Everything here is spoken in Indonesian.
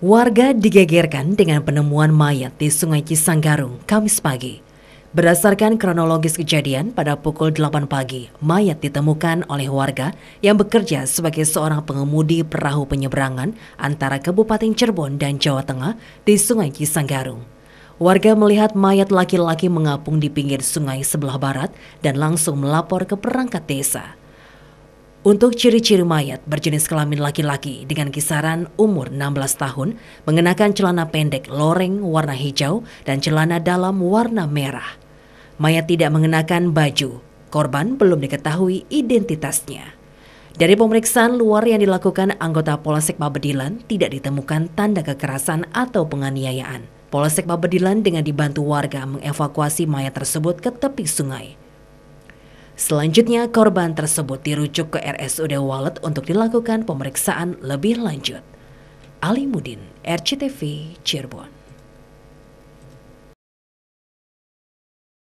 Warga digegerkan dengan penemuan mayat di Sungai Cisanggarung Kamis pagi. Berdasarkan kronologis kejadian, pada pukul 8 pagi, mayat ditemukan oleh warga yang bekerja sebagai seorang pengemudi perahu penyeberangan antara Kabupaten Cirebon dan Jawa Tengah di Sungai Cisanggarung. Warga melihat mayat laki-laki mengapung di pinggir sungai sebelah barat dan langsung melapor ke perangkat desa. Untuk ciri-ciri mayat berjenis kelamin laki-laki dengan kisaran umur 16 tahun, mengenakan celana pendek loreng warna hijau dan celana dalam warna merah. Mayat tidak mengenakan baju, korban belum diketahui identitasnya. Dari pemeriksaan luar yang dilakukan anggota Polsek Babedilan, tidak ditemukan tanda kekerasan atau penganiayaan. Polsek Babedilan dengan dibantu warga mengevakuasi mayat tersebut ke tepi sungai. Selanjutnya, korban tersebut dirujuk ke RSUD Walet untuk dilakukan pemeriksaan lebih lanjut. Ali Mudin, RCTV, Cirebon.